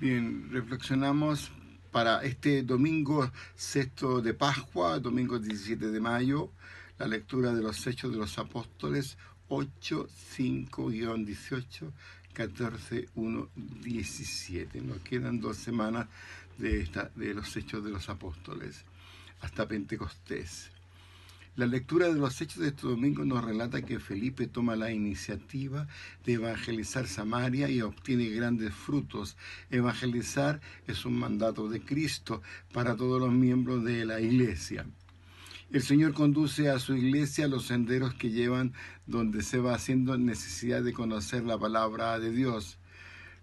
Bien, reflexionamos para este domingo sexto de Pascua, domingo 17 de mayo, la lectura de los Hechos de los Apóstoles 8, 5-18, 14, 1, 17. Nos quedan dos semanas de, esta, de los Hechos de los Apóstoles hasta Pentecostés. La lectura de los Hechos de este domingo nos relata que Felipe toma la iniciativa de evangelizar Samaria y obtiene grandes frutos. Evangelizar es un mandato de Cristo para todos los miembros de la iglesia. El Señor conduce a su iglesia los senderos que llevan donde se va haciendo necesidad de conocer la palabra de Dios.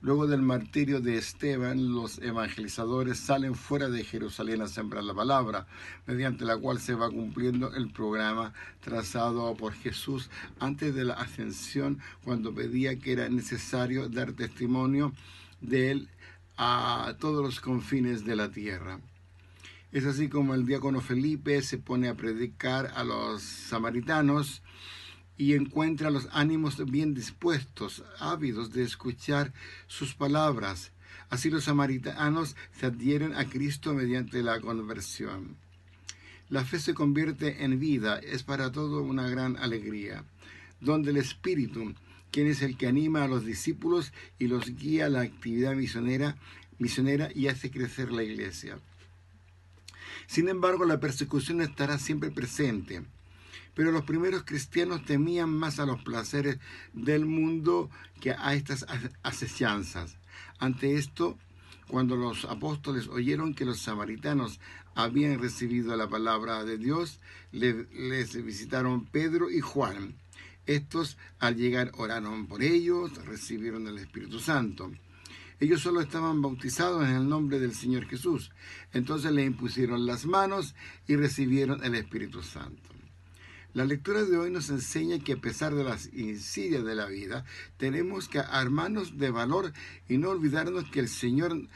Luego del martirio de Esteban, los evangelizadores salen fuera de Jerusalén a sembrar la palabra, mediante la cual se va cumpliendo el programa trazado por Jesús antes de la ascensión, cuando pedía que era necesario dar testimonio de él a todos los confines de la tierra. Es así como el diácono Felipe se pone a predicar a los samaritanos y encuentra los ánimos bien dispuestos, ávidos de escuchar sus palabras. Así los samaritanos se adhieren a Cristo mediante la conversión. La fe se convierte en vida, es para todo una gran alegría, donde el Espíritu, quien es el que anima a los discípulos y los guía a la actividad misionera, misionera y hace crecer la iglesia. Sin embargo, la persecución estará siempre presente pero los primeros cristianos temían más a los placeres del mundo que a estas asechanzas. Ante esto, cuando los apóstoles oyeron que los samaritanos habían recibido la palabra de Dios, les visitaron Pedro y Juan. Estos al llegar oraron por ellos, recibieron el Espíritu Santo. Ellos solo estaban bautizados en el nombre del Señor Jesús. Entonces le impusieron las manos y recibieron el Espíritu Santo. La lectura de hoy nos enseña que a pesar de las insidias de la vida, tenemos que armarnos de valor y no olvidarnos que el Señor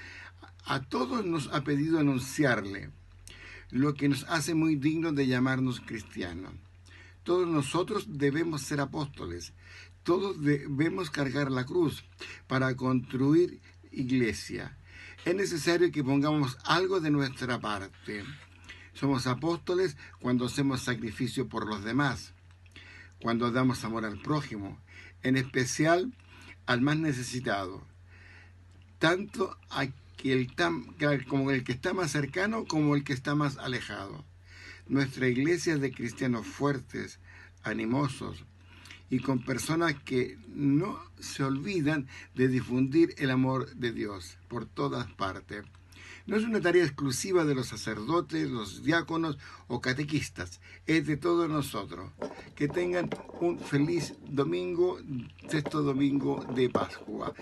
a todos nos ha pedido anunciarle, lo que nos hace muy dignos de llamarnos cristianos. Todos nosotros debemos ser apóstoles, todos debemos cargar la cruz para construir iglesia. Es necesario que pongamos algo de nuestra parte. Somos apóstoles cuando hacemos sacrificio por los demás, cuando damos amor al prójimo, en especial al más necesitado, tanto tan, como el que está más cercano como el que está más alejado. Nuestra iglesia es de cristianos fuertes, animosos y con personas que no se olvidan de difundir el amor de Dios por todas partes. No es una tarea exclusiva de los sacerdotes, los diáconos o catequistas, es de todos nosotros. Que tengan un feliz domingo, sexto domingo de Pascua.